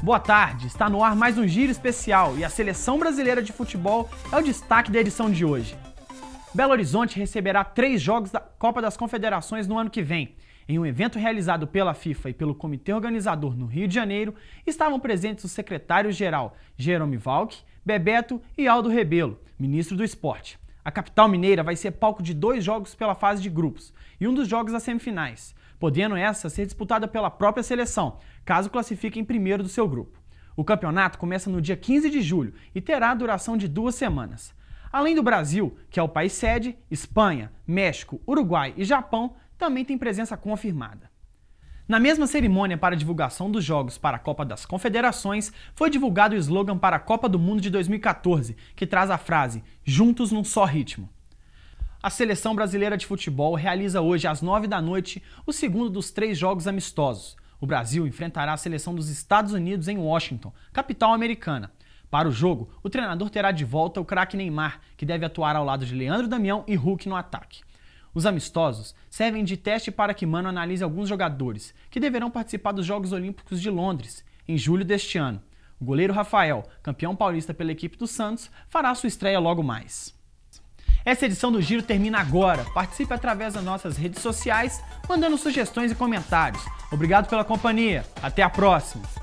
Boa tarde, está no ar mais um giro especial e a seleção brasileira de futebol é o destaque da edição de hoje. Belo Horizonte receberá três jogos da Copa das Confederações no ano que vem. Em um evento realizado pela FIFA e pelo comitê organizador no Rio de Janeiro, estavam presentes o secretário geral Jerome Valk, Bebeto e Aldo Rebelo, ministro do Esporte. A capital mineira vai ser palco de dois jogos pela fase de grupos e um dos jogos das semifinais, podendo essa ser disputada pela própria seleção, caso classifique em primeiro do seu grupo. O campeonato começa no dia 15 de julho e terá duração de duas semanas. Além do Brasil, que é o país sede, Espanha, México, Uruguai e Japão também têm presença confirmada. Na mesma cerimônia para a divulgação dos jogos para a Copa das Confederações, foi divulgado o slogan para a Copa do Mundo de 2014, que traz a frase Juntos num só ritmo. A seleção brasileira de futebol realiza hoje, às 9 da noite, o segundo dos três jogos amistosos. O Brasil enfrentará a seleção dos Estados Unidos em Washington, capital americana. Para o jogo, o treinador terá de volta o craque Neymar, que deve atuar ao lado de Leandro Damião e Hulk no ataque. Os amistosos servem de teste para que Mano analise alguns jogadores que deverão participar dos Jogos Olímpicos de Londres, em julho deste ano. O goleiro Rafael, campeão paulista pela equipe do Santos, fará sua estreia logo mais. Essa edição do Giro termina agora. Participe através das nossas redes sociais, mandando sugestões e comentários. Obrigado pela companhia. Até a próxima!